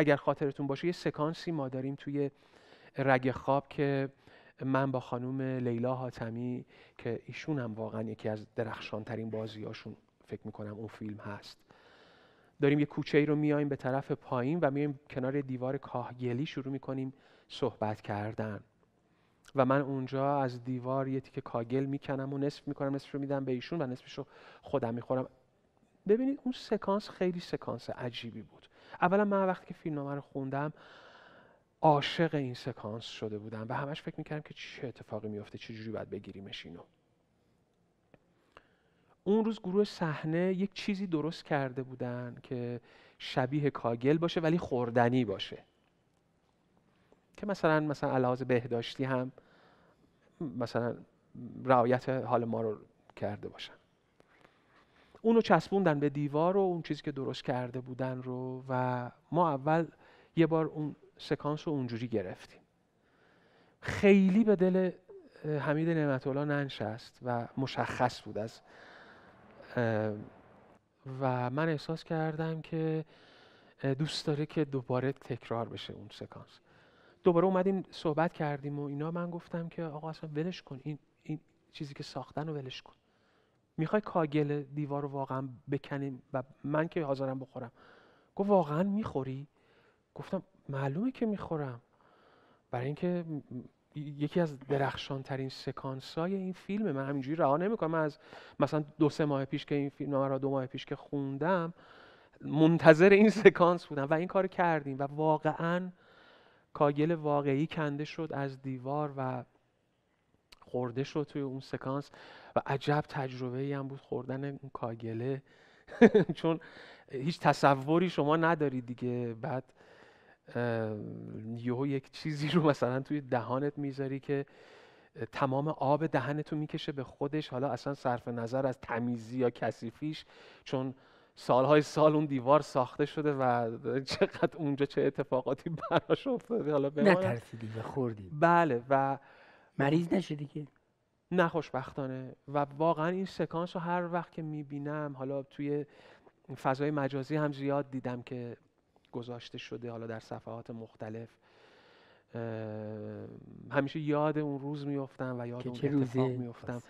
اگر خاطرتون باشه یه سکانسی ما داریم توی رگ خواب که من با خانوم لیلا حاتمی که ایشون هم واقعا یکی از درخشان ترین هاشون فکر میکنم اون فیلم هست داریم یه کوچه ای رو میایم به طرف پایین و میایم کنار دیوار کاهگلی شروع میکنیم صحبت کردن و من اونجا از دیوار یه تیکه کاگل میکنم و نصف میکنم نصف رو میدم به ایشون و نصفش رو خودم میخورم ببینید اون سکانس خیلی سکانس عجیبی بود اولا من وقتی که فیلمنامه رو خوندم عاشق این سکانس شده بودم و همش فکر میکردم که چه اتفاقی میفته چه جوری باید بگیریمش اینو اون روز گروه صحنه یک چیزی درست کرده بودن که شبیه کاگل باشه ولی خوردنی باشه که مثلا مثلا علاوه بهداشتی هم مثلا رعایت حال ما رو کرده باشن اونو چسبوندن به دیوار و اون چیزی که درست کرده بودن رو و ما اول یه بار اون سکانس رو اونجوری گرفتیم خیلی به دل حمید نعمت الله ننشست و مشخص بود از و من احساس کردم که دوست داره که دوباره تکرار بشه اون سکانس دوباره اومدیم صحبت کردیم و اینا من گفتم که آقا اصلا ولش کن این, این چیزی که ساختن رو ولش کن میخوای کاگل دیوار رو واقعا بکنیم و من که حاضرم بخورم گفت واقعا میخوری گفتم معلومه که میخورم برای اینکه یکی از درخشان ترین سکانس های این فیلمه من همینجوری رها نمیکنم من از مثلا دو سه ماه پیش که این فیلم را دو ماه پیش که خوندم منتظر این سکانس بودم و این کار کردیم و واقعا کاگل واقعی کنده شد از دیوار و خورده شد توی اون سکانس و عجب تجربه ای هم بود خوردن اون کاگله چون هیچ تصوری شما ندارید دیگه بعد یهو یک چیزی رو مثلا توی دهانت میذاری که تمام آب دهنتو میکشه به خودش حالا اصلا صرف نظر از تمیزی یا کثیفیش چون سالهای سال اون دیوار ساخته شده و چقدر اونجا چه اتفاقاتی براش افتاده حالا به و خوردی بله و مریض نشه دیگه نه خوشبختانه و واقعا این سکانس رو هر وقت که میبینم حالا توی فضای مجازی هم زیاد دیدم که گذاشته شده حالا در صفحات مختلف همیشه یاد اون روز میفتم و یاد اون اتفاق میفتم